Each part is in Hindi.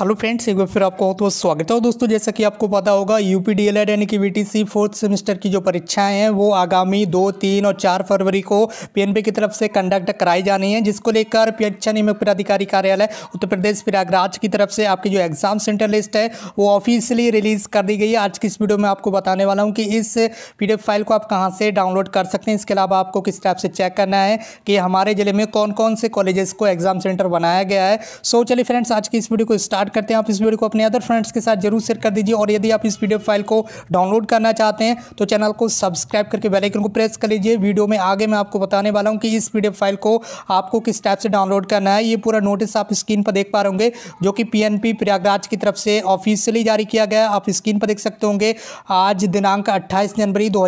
हेलो फ्रेंड्स एक बार फिर आपको बहुत बहुत स्वागत है दोस्तों जैसा कि आपको पता होगा U P D El Ed यानी कि बीटीसी फोर्थ सेमेस्टर की जो परीक्षाएं हैं वो आगामी दो तीन और चार फरवरी को पीएनबी की तरफ से कंडक्ट कराई जानी है जिसको लेकर परीक्षा नियमक पदाधिकारी कार्यालय उत्तर प्रदेश प्रयागराज की तरफ से आपकी जो एग्जाम सेंटर लिस्ट है वो ऑफिशियली रिलीज़ कर दी गई है आज की इस वीडियो में आपको बताने वाला हूँ कि इस पी फाइल को आप कहाँ से डाउनलोड कर सकते हैं इसके अलावा आपको किस टाइप से चेक करना है कि हमारे जिले में कौन कौन से कॉलेजेस को एग्जाम सेंटर बनाया गया है सो चलिए फ्रेंड्स आज की इस वीडियो को स्टार्ट स्टार्ट करते हैं आप इस वीडियो को अपने अदर फ्रेंड्स के साथ जरूर शेयर कर दीजिए और यदि आप इस पीडीएफ फाइल को डाउनलोड करना चाहते हैं तो चैनल को सब्सक्राइब करके बेलाइकन को प्रेस कर लीजिए वीडियो में आगे मैं आपको बताने वाला हूँ कि इस पी फाइल को आपको किस टाइप से डाउनलोड करना है ये पूरा नोटिस आप स्क्रीन पर देख पा रहे होंगे जो कि पी प्रयागराज की तरफ से ऑफिशियली जारी किया गया आप स्क्रीन पर देख सकते होंगे आज दिनांक अट्ठाईस जनवरी दो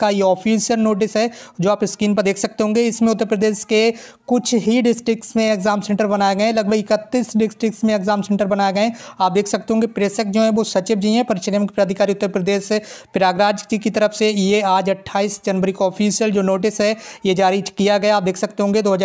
का ये ऑफिशियल नोटिस है जो आप स्क्रीन पर देख सकते होंगे इसमें उत्तर प्रदेश के कुछ ही डिस्ट्रिक्ट्स में एग्जाम सेंटर बनाए गए लगभग इकतीस डिस्ट्रिक्ट्स में एग्जाम सेंटर बेहतर बनाए गए आप देख सकते होंगे प्रेषक जो है वो सचिव जी हैं परिचय मुख्य पदाधिकारी उत्तर प्रदेश प्रयागराज जी की तरफ से ये आज अट्ठाईस जनवरी को ऑफिशियल जो नोटिस है ये जारी किया गया आप देख सकते होंगे दो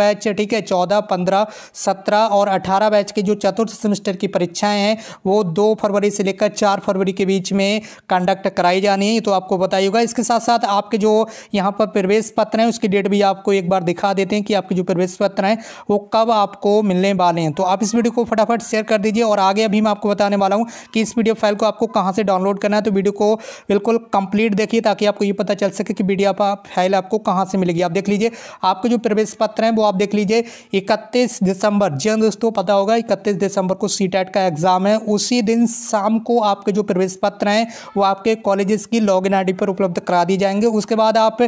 बैच ठीक है चौदह पंद्रह सत्रह और अठारह बैच के जो चतुर्थ सेमेस्टर की परीक्षाएं हैं वो दो फरवरी से लेकर चार फरवरी के बीच में कंडक्ट कराई जानी है तो आपको होगा इसके साथ साथ आपके जो यहाँ पर प्रवेश पत्र हैं उसकी डेट भी आपको एक बार दिखा देते हैं कि आपके जो प्रवेश पत्र हैं वो कब आपको मिलने वाले हैं तो आप इस वीडियो को फटाफट शेयर कर दीजिए और आगे अभी मैं आपको बताने वाला हूँ कि इस वीडियो फाइल को आपको कहाँ से डाउनलोड करना है तो वीडियो को बिल्कुल कंप्लीट देखिए ताकि आपको ये पता चल सके कि वीडियो फाइल आपको कहाँ से मिलेगी आप देख लीजिए आपके जो प्रवेश पत्र हैं वो आप देख लीजिए इकतीस दिसंबर जी हाँ दोस्तों पता होगा इकतीस दिसंबर को सी का एग्ज़ाम है उसी दिन शाम को आपके जो प्रवेश पत्र हैं वो आपके कॉलेजेस की लॉग इन पर उपलब्ध करा दी जाएंगे उसके बाद आप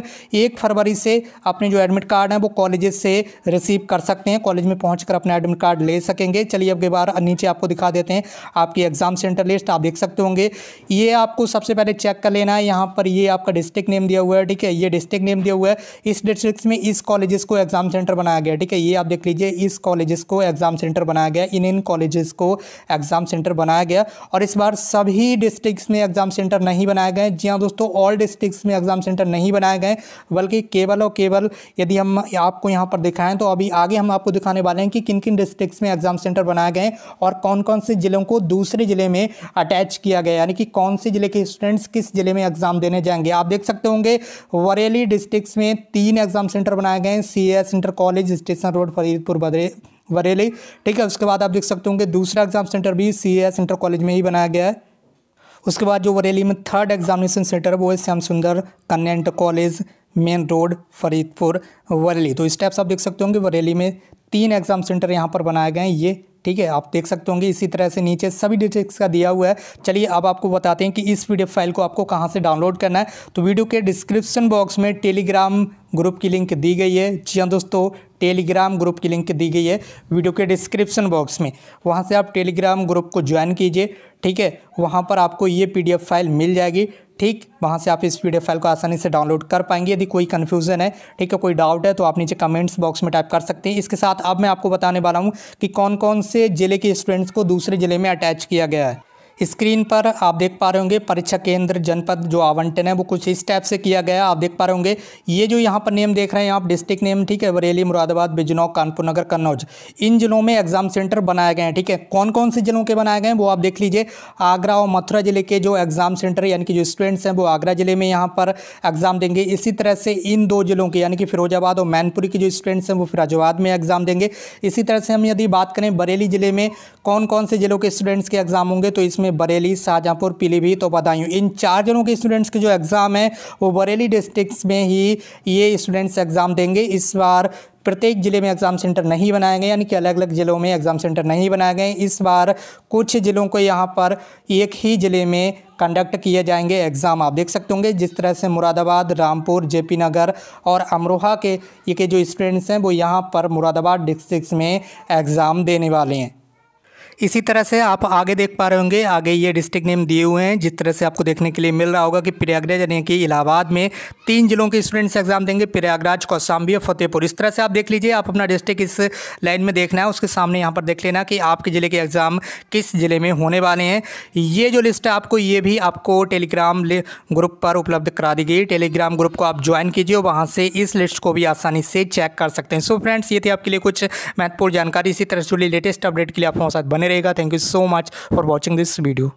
एक फरवरी से अपने जो एडमिट कार्ड हैं वो कॉलेजेस से रिसीव कर सकते हैं कॉलेज में पहुँच अपना एडमिट कार्ड ले सकेंगे चलिए अब के बार नीचे आपको दिखा देते हैं आपकी एग्ज़ाम सेंटर लिस्ट आप देख सकते होंगे ये आपको सबसे पहले चेक कर लेना है यहाँ पर ये आपका डिस्ट्रिक्ट नेम दिया हुआ है ठीक है ये डिस्ट्रिक्ट नेम दिया हुआ है इस डिस्ट्रिक्ट में इस कॉलेजेस को एग्ज़ाम सेंटर बनाया गया ठीक है ये आप देख लीजिए इस कॉलेज़ को एग्ज़ाम सेंटर बनाया गया इन इन कॉलेज़ को एग्ज़ाम सेंटर बनाया गया और इस बार सभी डिस्ट्रिक्ट में एग्ज़ाम सेंटर नहीं बनाए गए जी हाँ दोस्तों ऑल डिस्ट्रिक्ट में एग्ज़ाम सेंटर नहीं बनाए गए बल्कि केवल और केवल यदि हम आपको यहाँ पर दिखाएं तो अभी आगे हम आपको दिखाने वाले हैं कि किन किन डिस्ट्रिक्ट में एग्ज़ाम सेंटर बनाए गए और कौन कौन से ज़िलों को दूसरे ज़िले में अटैच किया गया यानी कि कौन से ज़िले के स्टूडेंट्स किस ज़िले में एग्ज़ाम देने जाएंगे आप देख सकते होंगे वरेली डिस्ट्रिक्स में तीन एग्ज़ाम सेंटर बनाए गए हैं C S inter college station road Faridpur बदरे वरेली ठीक है उसके बाद आप देख सकते होंगे दूसरा एग्ज़ाम सेंटर भी सी एस इंटर कॉलेज में ही बनाया गया है उसके बाद जो वरेली में थर्ड एग्जामिनेशन सेंटर है वो है Shyam Sundar Kanya inter college main road Faridpur Bareilly तो इस टाइप से आप देख सकते होंगे वरेली में तीन एग्ज़ाम सेंटर यहाँ पर बनाए गए हैं ये ठीक है आप देख सकते होंगे इसी तरह से नीचे सभी डिटेल्स का दिया हुआ है चलिए अब आपको बताते हैं कि इस पी फाइल को आपको कहाँ से डाउनलोड करना है तो वीडियो के डिस्क्रिप्शन बॉक्स में टेलीग्राम ग्रुप की लिंक दी गई है जी हाँ दोस्तों टेलीग्राम ग्रुप की लिंक दी गई है वीडियो के डिस्क्रिप्शन बॉक्स में वहाँ से आप टेलीग्राम ग्रुप को ज्वाइन कीजिए ठीक है वहाँ पर आपको ये पीडीएफ फाइल मिल जाएगी ठीक वहाँ से आप इस पीडीएफ फाइल को आसानी से डाउनलोड कर पाएंगे यदि कोई कन्फ्यूजन है ठीक है कोई डाउट है तो आप नीचे कमेंट्स बॉक्स में टाइप कर सकते हैं इसके साथ अब मैं आपको बताने वाला हूँ कि कौन कौन से ज़िले के स्टूडेंट्स को दूसरे ज़िले में अटैच किया गया है स्क्रीन पर आप देख पा रहे होंगे परीक्षा केंद्र जनपद जो आवंटन है वो कुछ इस टाइप से किया गया आप देख पा रहे होंगे ये जो यहाँ पर नेम देख रहे हैं आप डिस्ट्रिक्ट नेम ठीक है बरेली मुरादाबाद बिजनौर कानपुर नगर कन्नौज इन जिलों में एग्जाम सेंटर बनाए गए हैं ठीक है कौन कौन से जिलों के बनाए गए हैं वो आप देख लीजिए आगरा और मथुरा जिले के जो एग्जाम सेंटर यानी कि जो स्टूडेंट्स हैं वो आगरा जिले में यहाँ पर एग्जाम देंगे इसी तरह से इन दो जिलों के यानी कि फिरोजाबाद और मैनपुरी के जो स्टूडेंट्स हैं वो फिराजाबाद में एग्जाम देंगे इसी तरह से हम यदि बात करें बरेली जिले में कौन कौन से जिलों के स्टूडेंट्स के एग्जाम होंगे तो इसमें में बरेली शाहजहाँपुर पीलीभीत तो और बदायूँ इन चार जनों के स्टूडेंट्स के जो एग्ज़ाम है वो बरेली डिस्ट्रिक्स में ही ये स्टूडेंट्स एग्ज़ाम देंगे इस बार प्रत्येक ज़िले में एग्ज़ाम सेंटर नहीं बनाए गए यानी कि अलग अलग ज़िलों में एग्ज़ाम सेंटर नहीं बनाए गए इस बार कुछ ज़िलों को यहाँ पर एक ही ज़िले में कंडक्ट किए जाएंगे एग्ज़ाम आप देख सकते होंगे जिस तरह से मुरादाबाद रामपुर जेपी नगर और अमरोहा के ये के जो स्टूडेंट्स हैं वो यहाँ पर मुरादाबाद डिस्ट्रिक्ट में एग्ज़ाम देने वाले हैं इसी तरह से आप आगे देख पा रहे होंगे आगे ये डिस्ट्रिक्ट नेम दिए हुए हैं जिस तरह से आपको देखने के लिए मिल रहा होगा कि प्रयागराज यानी कि इलाहाबाद में तीन जिलों के स्टूडेंट्स एग्जाम देंगे प्रयागराज कौशाम्बी और फतेहपुर इस तरह से आप देख लीजिए आप अपना डिस्ट्रिक्ट इस लाइन में देखना है उसके सामने यहाँ पर देख लेना कि आपके ज़िले के एग्ज़ाम किस ज़िले में होने वाले हैं ये जो लिस्ट है आपको ये भी आपको टेलीग्राम ग्रुप पर उपलब्ध करा दी गई टेलीग्राम ग्रुप को आप ज्वाइन कीजिए और वहाँ से इस लिस्ट को भी आसानी से चेक कर सकते हैं सो फ्रेंड्स ये थी आपके लिए कुछ महत्वपूर्ण जानकारी इसी तरह से जुड़ी लेटेस्ट अपडेट के लिए आप हमारे साथ बने में रहेगा thank you so much for watching this video